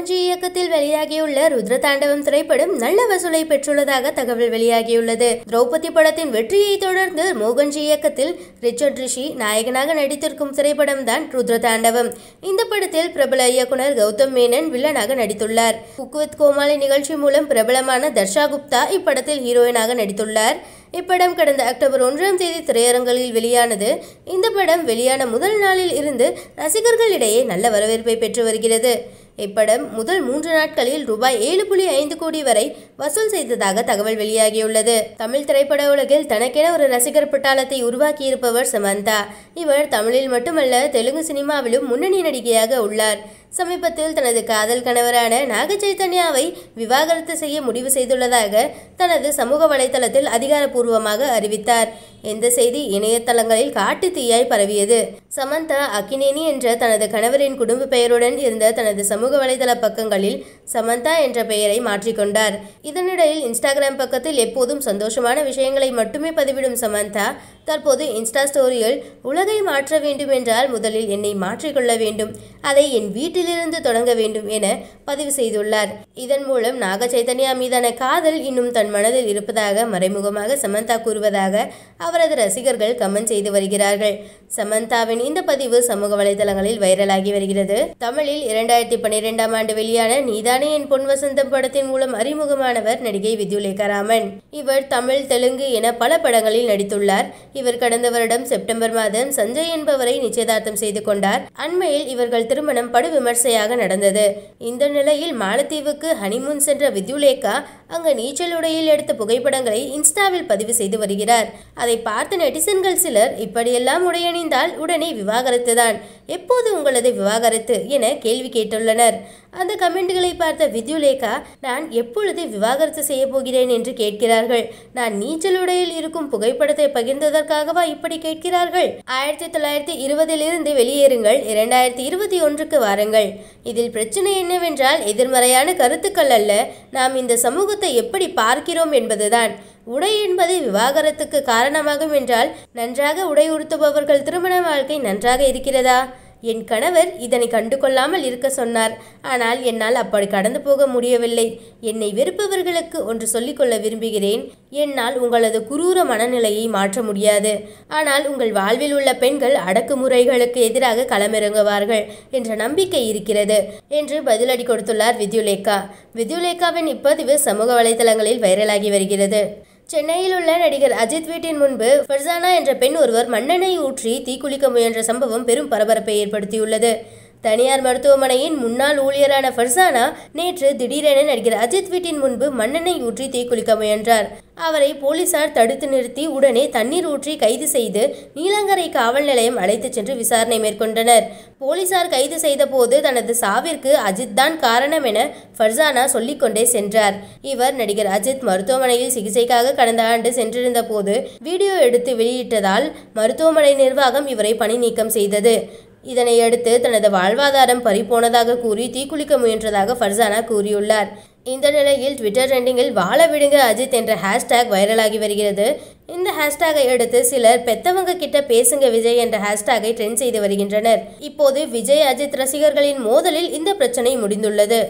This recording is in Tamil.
ராமோஜி இயக்கத்தில் வெளியாகியுள்ள ருத்ர தாண்டவம் திரைப்படம் நல்ல வசூலை பெற்றுள்ளதாக தகவல் வெளியாகியுள்ளது திரௌபதி படத்தின் வெற்றியை தொடர்ந்து மோகன்ஜி இயக்கத்தில் ரிச்சர்ட் ரிஷி நாயகனாக நடித்திருக்கும் திரைப்படம் தான் ருத்ர தாண்டவம் இந்த படத்தில் பிரபல இயக்குனர் கௌதம் மேனன் வில்லனாக நடித்துள்ளார் குக்வித் கோமாளி நிகழ்ச்சி மூலம் பிரபலமான தர்ஷா குப்தா இப்படத்தில் ஹீரோயினாக நடித்துள்ளார் இப்படம் கடந்த அக்டோபர் ஒன்றாம் தேதி திரையரங்களில் வெளியானது இந்த படம் வெளியான முதல் நாளில் இருந்து ரசிகர்களிடையே நல்ல வரவேற்பை பெற்று வருகிறது இப்படம் முதல் மூன்று நாட்களில் ரூபாய் ஏழு புள்ளி ஐந்து கோடி வரை வசூல் செய்ததாக தகவல் வெளியாகியுள்ளது தமிழ் திரைப்பட உலகில் தனக்கென ஒரு ரசிகர் பட்டாளத்தை உருவாக்கியிருப்பவர் சமந்தா இவர் தமிழில் மட்டுமல்ல தெலுங்கு சினிமாவிலும் முன்னணி நடிகையாக உள்ளார் சமீபத்தில் தனது காதல் கணவரான நாக சைத்தன்யாவை விவாகரத்து செய்ய முடிவு செய்துள்ளதாக தனது சமூக வலைதளத்தில் அதிகாரப்பூர்வமாக அறிவித்தார் இந்த செய்தி இணையதளங்களில் காட்டு தீயாய் பரவியது சமந்தா அக்கினேனி என்ற தனது கணவரின் குடும்ப பெயருடன் இருந்த தனது சமூக வலைதள பக்கங்களில் சமந்தா என்ற பெயரை மாற்றிக்கொண்டார் இதனிடையில் இன்ஸ்டாகிராம் பக்கத்தில் எப்போதும் சந்தோஷமான விஷயங்களை மட்டுமே பதிவிடும் சமந்தா தற்போது இன்ஸ்டா ஸ்டோரியில் உலகை மாற்ற வேண்டும் என்றால் முதலில் என்னை மாற்றிக்கொள்ள வேண்டும் அதை என் வீட்டிலிருந்து தொடங்க வேண்டும் என பதிவு செய்துள்ளார் இதன் மூலம் நாக சைதன்யா மீதான காதல் இன்னும் தன் மனதில் இருப்பதாக மறைமுகமாக சமந்தா கூறுவதாக அவரது ரசிகர்கள் கமெண்ட் செய்து வருகிறார்கள் சமந்தாவின் இந்த பதிவு சமூக வலைதளங்களில் வைரலாகி வருகிறது தமிழில் இரண்டாயிரத்தி பன்னிரெண்டாம் ஆண்டு வெளியான நீதானே என் பொன் வசந்தம் படத்தின் மூலம் அறிமுகமானவர் நடிகை வித்யுலேகராமன் இவர் தமிழ் தெலுங்கு என பல படங்களில் நடித்துள்ளார் இவர் கடந்த வருடம் செப்டம்பர் மாதம் சஞ்சய் என்பவரை நிச்சயதார்த்தம் செய்து கொண்டார் அண்மையில் இவர்கள் திருமணம் படு விமர்சையாக நடந்தது இந்த நிலையில் மாலத்தீவுக்கு ஹனிமூன் சென்ற வித்யுலேகா அங்கு நீச்சல் உடையில் எடுத்த புகைப்படங்களை இன்ஸ்டாவில் பதிவு செய்து வருகிறார் அதை பார்த்த நெட்டிசன்கள் சிலர் இப்படியெல்லாம் உடையணிந்தால் உடனே விவாகரத்து தான் எப்போது உங்களது விவாகரத்து என கேள்வி கேட்டுள்ளனர் அந்த கமெண்ட்களை பார்த்த வித்யுலேகா நான் எப்பொழுது விவாகரத்து செய்ய போகிறேன் என்று கேட்கிறார்கள் நான் நீச்சல் உடையில் இருக்கும் புகைப்படத்தை பகிர்ந்ததற்காகவா இப்படி கேட்கிறார்கள் ஆயிரத்தி தொள்ளாயிரத்தி இருபதிலிருந்து வெளியேறுங்கள் இரண்டாயிரத்தி இருபத்தி ஒன்றுக்கு வாருங்கள் இதில் பிரச்சனை என்னவென்றால் எதிர்மறையான கருத்துக்கள் அல்ல நாம் இந்த சமூகத்தை எப்படி பார்க்கிறோம் என்பதுதான் உடை என்பது விவாகரத்துக்கு காரணமாகும் என்றால் நன்றாக உடை உடுத்துபவர்கள் திருமண வாழ்க்கை நன்றாக இருக்கிறதா என் கணவர் இதனை கண்டு கொள்ளாமல் இருக்க சொன்னார் ஆனால் என்னால் அப்படி கடந்து போக முடியவில்லை என்னை வெறுப்பவர்களுக்கு ஒன்று சொல்லிக்கொள்ள விரும்புகிறேன் என்னால் உங்களது குரூர மனநிலையை மாற்ற முடியாது ஆனால் உங்கள் வாழ்வில் உள்ள பெண்கள் அடக்குமுறைகளுக்கு எதிராக களமிறங்குவார்கள் என்ற நம்பிக்கை இருக்கிறது என்று பதிலடி கொடுத்துள்ளார் வித்யுலேகா வித்யுலேகாவின் இப்பதிவு சமூக வலைதளங்களில் வைரலாகி வருகிறது சென்னையில் உள்ள நடிகர் அஜித் வீட்டின் முன்பு ஃபர்சானா என்ற பெண் ஒருவர் மண்ணெண்ணெய் ஊற்றி தீக்குளிக்க முயன்ற சம்பவம் பெரும் பரபரப்பை ஏற்படுத்தியுள்ளது தனியார் மருத்துவமனையின் முன்னாள் ஊழியரான ஃபர்சானா நேற்று திடீரென நடிகர் அஜித் வீட்டின் முன்பு மண்ணெண்ணெய் ஊற்றி தீக்குளிக்க முயன்றார் அவரை போலீசார் தடுத்து நிறுத்தி உடனே தண்ணீர் ஊற்றி கைது செய்து நீலங்கரை காவல் நிலையம் அழைத்துச் சென்று விசாரணை மேற்கொண்டனர் போலீசார் கைது செய்த போது தனது சாவிற்கு அஜித் தான் காரணம் என ஃபர்சானா சொல்லிக்கொண்டே சென்றார் இவர் நடிகர் அஜித் மருத்துவமனையில் சிகிச்சைக்காக கடந்த ஆண்டு சென்றிருந்த போது வீடியோ எடுத்து வெளியிட்டதால் மருத்துவமனை நிர்வாகம் இவரை பணி நீக்கம் செய்தது இதனையடுத்து தனது வாழ்வாதாரம் பறிபோனதாக கூறி தீக்குளிக்க முயன்றதாக ஃபர்சானா கூறியுள்ளார் இந்த நிலையில் ட்விட்டர் ட்ரெண்டிங்கில் வாழ விடுங்க அஜித் என்ற ஹேஷ்டேக் வைரலாகி வருகிறது இந்த ஹேஷ்டேகை அடுத்து சிலர் பெத்தவங்க கிட்ட பேசுங்க விஜய் என்ற ஹேஷ்டேகை ட்ரெண்ட் செய்து வருகின்றனர் இப்போது விஜய் அஜித் ரசிகர்களின் மோதலில் இந்த பிரச்சனை முடிந்துள்ளது